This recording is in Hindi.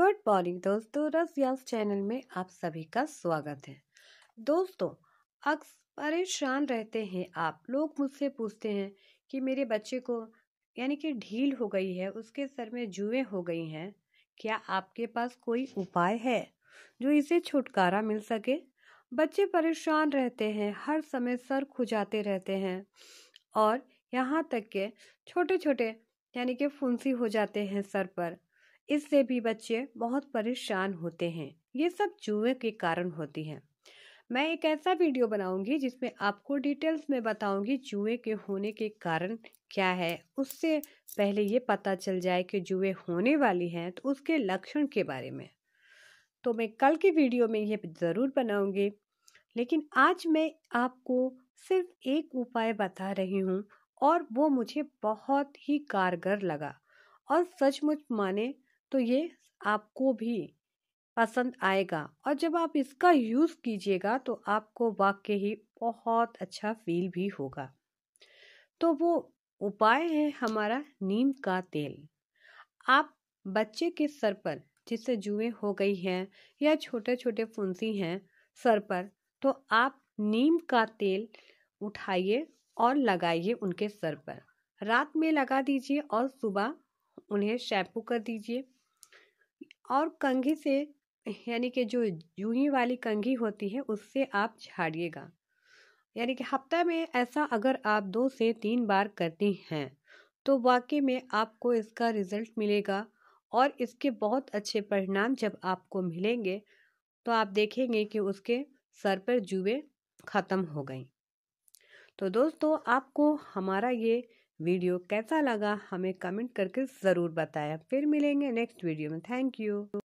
गुड मॉर्निंग दोस्तों रस यास चैनल में आप सभी का स्वागत है दोस्तों अक्सर परेशान रहते हैं आप लोग मुझसे पूछते हैं कि मेरे बच्चे को यानी कि ढील हो गई है उसके सर में जुएं हो गई हैं क्या आपके पास कोई उपाय है जो इसे छुटकारा मिल सके बच्चे परेशान रहते हैं हर समय सर खुजाते रहते हैं और यहाँ तक के छोटे छोटे यानी कि फुंसी हो जाते हैं सर पर इससे भी बच्चे बहुत परेशान होते हैं ये सब जुए के कारण होती हैं मैं एक ऐसा वीडियो बनाऊंगी जिसमें आपको डिटेल्स में बताऊंगी जुए के होने के कारण क्या है उससे पहले ये पता चल जाए कि जुए होने वाली हैं तो उसके लक्षण के बारे में तो मैं कल की वीडियो में ये ज़रूर बनाऊंगी लेकिन आज मैं आपको सिर्फ एक उपाय बता रही हूँ और वो मुझे बहुत ही कारगर लगा और सचमुच माने तो ये आपको भी पसंद आएगा और जब आप इसका यूज़ कीजिएगा तो आपको वाक्य ही बहुत अच्छा फील भी होगा तो वो उपाय है हमारा नीम का तेल आप बच्चे के सर पर जिससे जुएं हो गई हैं या छोटे छोटे फुंसी हैं सर पर तो आप नीम का तेल उठाइए और लगाइए उनके सर पर रात में लगा दीजिए और सुबह उन्हें शैम्पू कर दीजिए और कंघी से यानी कि जो जूही वाली कंघी होती है उससे आप झाड़िएगा यानी कि हफ्ता में ऐसा अगर आप दो से तीन बार करती हैं तो वाकई में आपको इसका रिज़ल्ट मिलेगा और इसके बहुत अच्छे परिणाम जब आपको मिलेंगे तो आप देखेंगे कि उसके सर पर जुए ख़त्म हो गई तो दोस्तों आपको हमारा ये वीडियो कैसा लगा हमें कमेंट करके ज़रूर बताया फिर मिलेंगे नेक्स्ट वीडियो में थैंक यू